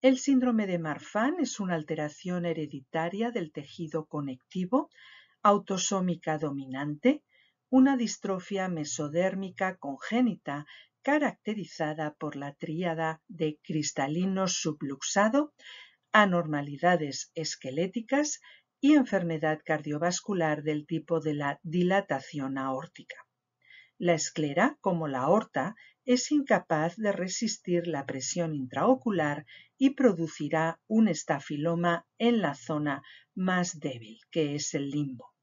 El síndrome de Marfan es una alteración hereditaria del tejido conectivo autosómica dominante, una distrofia mesodérmica congénita caracterizada por la tríada de cristalino subluxado, anormalidades esqueléticas y enfermedad cardiovascular del tipo de la dilatación aórtica. La esclera, como la aorta, es incapaz de resistir la presión intraocular y producirá un estafiloma en la zona más débil, que es el limbo.